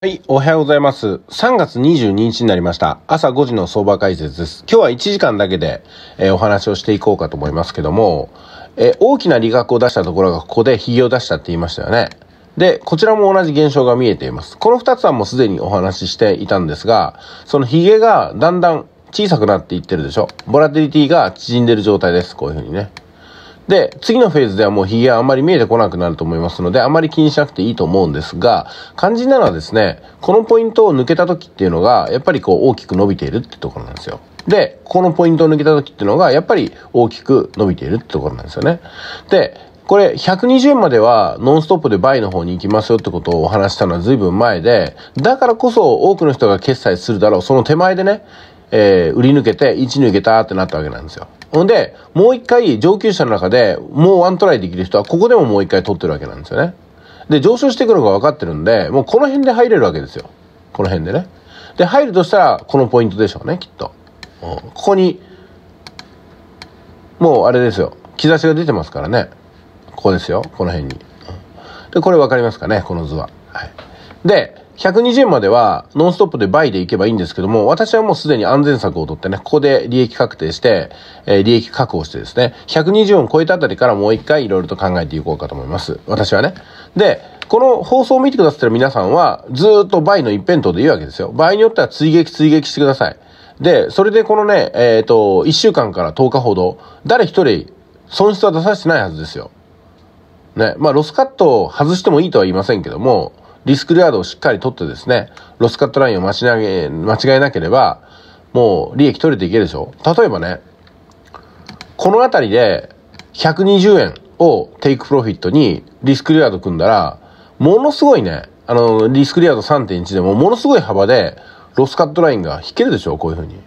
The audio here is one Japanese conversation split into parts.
はい、おはようございます。3月22日になりました。朝5時の相場解説です。今日は1時間だけで、えー、お話をしていこうかと思いますけども、えー、大きな利確を出したところがここで髭を出したって言いましたよね。で、こちらも同じ現象が見えています。この2つはもうすでにお話ししていたんですが、その髭がだんだん小さくなっていってるでしょ。ボラティリティが縮んでる状態です。こういうふうにね。で、次のフェーズではもうヒゲはあまり見えてこなくなると思いますので、あまり気にしなくていいと思うんですが、肝心なのはですね、このポイントを抜けた時っていうのが、やっぱりこう大きく伸びているってところなんですよ。で、このポイントを抜けた時っていうのが、やっぱり大きく伸びているってところなんですよね。で、これ120円まではノンストップでバイの方に行きますよってことをお話したのは随分前で、だからこそ多くの人が決済するだろう、その手前でね、えー、売り抜けて、1抜けたってなったわけなんですよ。ほんで、もう一回上級者の中でもうワントライできる人はここでももう一回取ってるわけなんですよね。で、上昇してくるのが分かってるんで、もうこの辺で入れるわけですよ。この辺でね。で、入るとしたらこのポイントでしょうね、きっと。ここに、もうあれですよ。兆しが出てますからね。ここですよ。この辺に。で、これ分かりますかね、この図は。はい。で、120円まではノンストップで倍でいけばいいんですけども、私はもうすでに安全策を取ってね、ここで利益確定して、えー、利益確保してですね、120円を超えたあたりからもう一回いろいろと考えていこうかと思います。私はね。で、この放送を見てくださってる皆さんは、ずっと倍の一辺倒でいいわけですよ。場合によっては追撃追撃してください。で、それでこのね、えっ、ー、と、1週間から10日ほど、誰一人損失は出させてないはずですよ。ね。まあ、ロスカットを外してもいいとは言いませんけども、リスクリアードをしっかり取ってですね、ロスカットラインを間違え、間違えなければ、もう利益取れていけるでしょ例えばね、この辺りで120円をテイクプロフィットにリスクリアード組んだら、ものすごいね、あの、リスクリアード3.1でもものすごい幅でロスカットラインが引けるでしょこういうふうに。い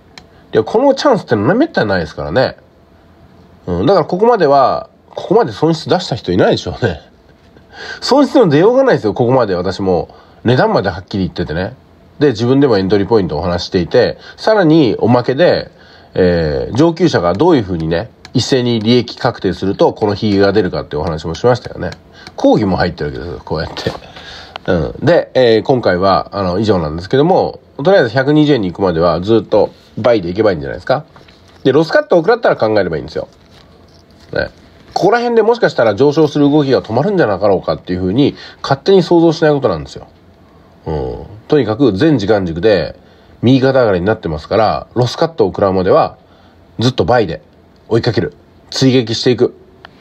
や、このチャンスってめったにないですからね。うん、だからここまでは、ここまで損失出した人いないでしょうね。損失の出ようがないですよ、ここまで私も。値段まではっきり言っててね。で、自分でもエントリーポイントをお話していて、さらにおまけで、えー、上級者がどういうふうにね、一斉に利益確定すると、この比が出るかってお話もしましたよね。講義も入ってるわけですよ、こうやって。うん。で、えー、今回は、あの、以上なんですけども、とりあえず120円に行くまではずっと倍でいけばいいんじゃないですか。で、ロスカットを食らったら考えればいいんですよ。ね。ここら辺でもしかしたら上昇する動きが止まるんじゃなかろうかっていうふうに勝手に想像しないことなんですよ。うん。とにかく全時間軸で右肩上がりになってますから、ロスカットを食らうまではずっと倍で追いかける。追撃していく。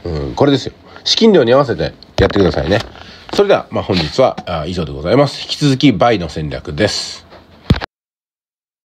うん、これですよ。資金量に合わせてやってくださいね。それでは、まあ、本日は以上でございます。引き続き倍の戦略です。